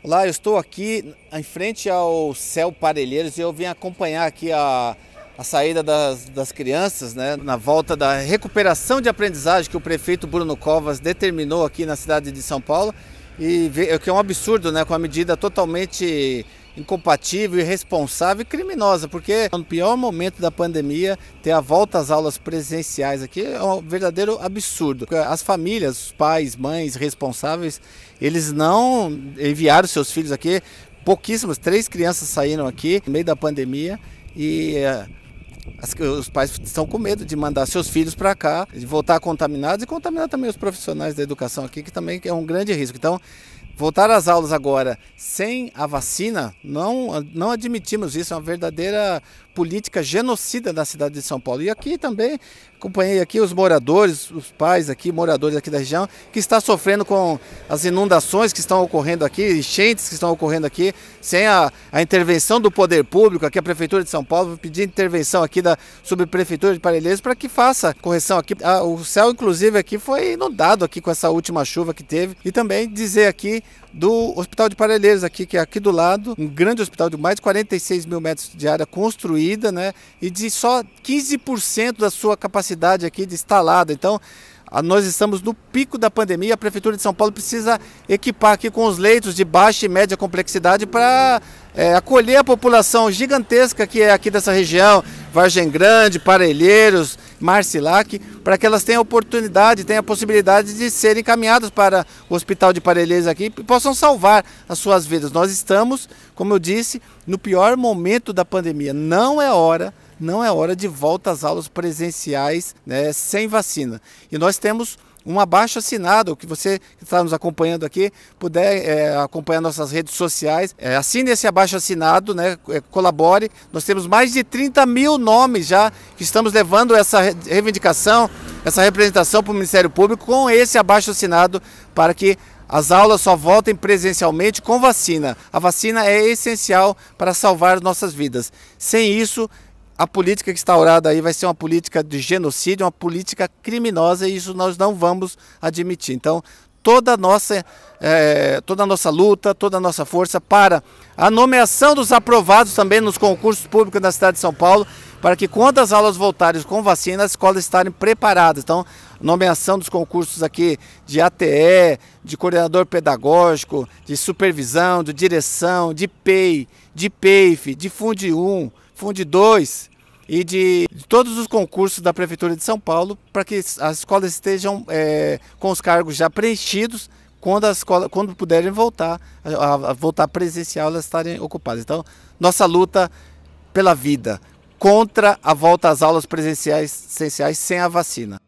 Olá, eu estou aqui em frente ao Céu Parelheiros e eu vim acompanhar aqui a, a saída das, das crianças, né, na volta da recuperação de aprendizagem que o prefeito Bruno Covas determinou aqui na cidade de São Paulo. E o é que é um absurdo, né? Com a medida totalmente incompatível, irresponsável e criminosa, porque é no pior momento da pandemia, ter a volta às aulas presenciais aqui é um verdadeiro absurdo. As famílias, os pais, mães responsáveis, eles não enviaram seus filhos aqui, pouquíssimas, três crianças saíram aqui no meio da pandemia e é, as, os pais estão com medo de mandar seus filhos para cá, de voltar contaminados e contaminar também os profissionais da educação aqui, que também é um grande risco. Então, voltar às aulas agora sem a vacina, não, não admitimos isso, é uma verdadeira política genocida na cidade de São Paulo. E aqui também acompanhei aqui os moradores, os pais aqui, moradores aqui da região, que está sofrendo com as inundações que estão ocorrendo aqui, enchentes que estão ocorrendo aqui, sem a, a intervenção do poder público, aqui a Prefeitura de São Paulo, vou pedir intervenção aqui da Subprefeitura de Parelheiros para que faça correção aqui. Ah, o céu, inclusive, aqui foi inundado aqui com essa última chuva que teve. E também dizer aqui do Hospital de Parelheiros, aqui, que é aqui do lado, um grande hospital de mais de 46 mil metros de área construído né? E de só 15% da sua capacidade aqui de instalada. Então, nós estamos no pico da pandemia, a Prefeitura de São Paulo precisa equipar aqui com os leitos de baixa e média complexidade para é, acolher a população gigantesca que é aqui dessa região, Vargem Grande, Parelheiros, Marcilac, para que elas tenham oportunidade, tenham a possibilidade de serem encaminhadas para o Hospital de Parelheiros aqui e possam salvar as suas vidas. Nós estamos, como eu disse, no pior momento da pandemia. Não é hora não é hora de volta às aulas presenciais né, sem vacina. E nós temos um abaixo assinado, que você que está nos acompanhando aqui puder é, acompanhar nossas redes sociais, é, assine esse abaixo assinado, né, é, colabore. Nós temos mais de 30 mil nomes já que estamos levando essa reivindicação, essa representação para o Ministério Público com esse abaixo assinado para que as aulas só voltem presencialmente com vacina. A vacina é essencial para salvar nossas vidas. Sem isso, a política que está instaurada aí vai ser uma política de genocídio, uma política criminosa e isso nós não vamos admitir. Então, toda a nossa, é, toda a nossa luta, toda a nossa força para a nomeação dos aprovados também nos concursos públicos na cidade de São Paulo, para que quando as aulas voltarem com vacina, as escolas estarem preparadas. Então, nomeação dos concursos aqui de ATE, de coordenador pedagógico, de supervisão, de direção, de PEI, de PEIF, de Fundi 1, Funde 2 e de, todos os concursos da Prefeitura de São Paulo para que as escolas estejam é, com os cargos já preenchidos quando, a escola, quando puderem voltar, a, a voltar presencial, elas estarem ocupadas. Então, nossa luta pela vida contra a volta às aulas presenciais, presenciais sem a vacina.